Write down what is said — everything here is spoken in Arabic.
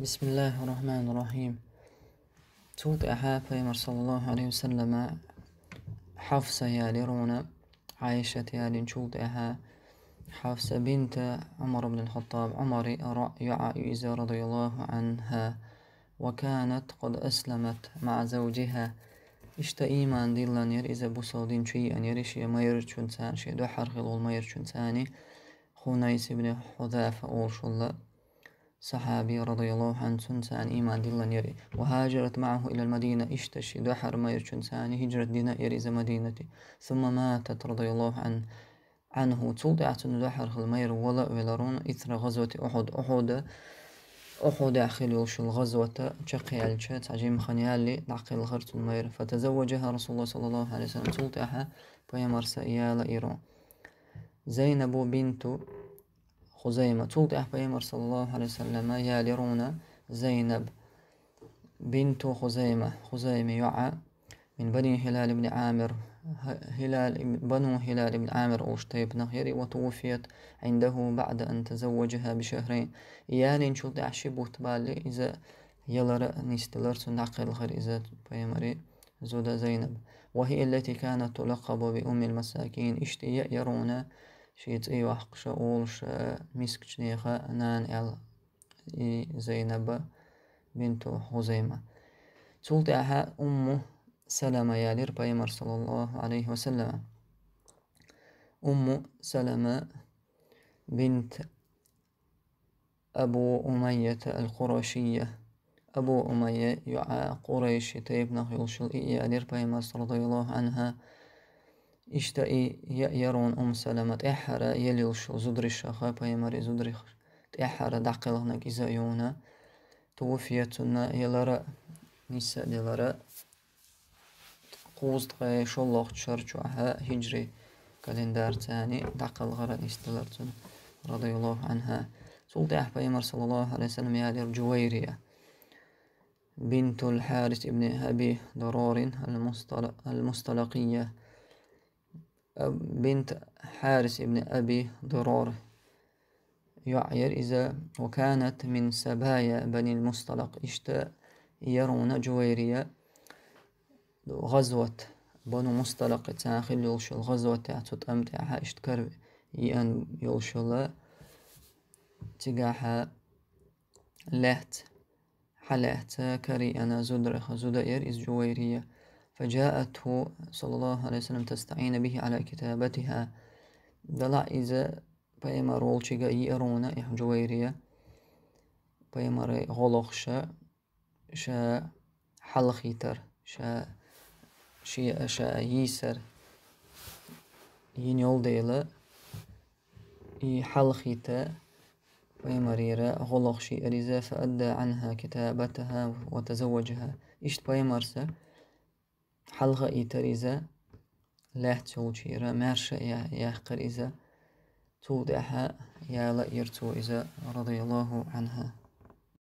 بسم الله الرحمن الرحيم توت توطئ حافظ صلى الله عليه وسلم حفصة يا لرونة عائشة يا لنشوت أها حفصة بنت عمر بن الخطاب عمر رأي عائزة رضي الله عنها وكانت قد أسلمت مع زوجها إشتا إيمان ديلا نيريزا بوصودين شيء أن يريشي مير شنسان شيء دو حرغل المير شنساني خونيس بن حذافة أول شلّة صحابي رضي الله عنه سنسان إيمان دلن يري وهاجرت معه إلى المدينة اشتشي دحر ما شنسان هجرت دينا يري زي مدينتي ثم ماتت رضي الله عنه عنه تلدعت دحر خلمير ولا ولرون إثر غزوة أحد أحد أحد أخيل يوش الغزوة تشقي الشات عجيم خنيالي لعقل غرت المير فتزوجها رسول الله صلى الله عليه وسلم تلدعها فيمرس إيال إيران زينب بنت خزيمة تولد بيمر صلى الله عليه وسلم يا يالرون زينب بنت خزيمة خزيمة يعى من بني هلال بن عامر هلال بنو هلال بن عامر أوشتي بن غيري وتوفيت عنده بعد أن تزوجها بشهرين يالين يعني شو دعشي بوتبالي إذا يلر نستلر سنعقل الخير إذا بيمري زود زينب وهي التي كانت تلقب بأم المساكين اشتي يرون شيت اي واحد شيتي وحقشة أولشة مسكشنيخة نان إل إي زينب بنت حزيمة خزيمة تلتاها أم سلمة يالير بايمر صلى الله عليه وسلم أم سلمة بنت أبو أمية القرشية أبو أمية يعا قريش تيب نخيل اي يالير بايمر رضي الله عنها اشتاي يا يرون ام سلامة احرا يليوشو زدريشا خايبا يماري زدريخ احرا دقلهنك ازا يونا توفيتنا يلارا نساء يلارا قوز دقاي شولوخ تشارچو احا هجري كالندار تاني دقلغرا نستلار تن رضي الله عنها سلطة احبا يمار صلى الله عليه وسلم يادير جويريا بنت الحارث ابن ابي ضرار المستلقية بنت حارس بن أبي ضرار يعير إذا وكانت من سبايا بني المصطلق اشتاء يرون جويرية غزوة بنو مصطلق تاخل يولشل غزوة تعتد أمتعها إشتكر يأن يولشل تقاها لات حلحت كري أنا زدرخ زدائر إز جويرية فجاءته صلى الله عليه وسلم تستعين به على كتابتها دلع إذا بيما رولشيغا يأرونا إح جويريا بيما ري غلقشا شا حلخيتر شا شيء أشا يسر ينيول ديلا حلخيتا بيمريرا غلق شي أريزا فأدى عنها كتابتها وتزوجها إشت بيمرسا حلغا إيتريزا لاح مارشا مرشا يحقر قريزا تودعها يا لا إرتو إذا رضي الله عنها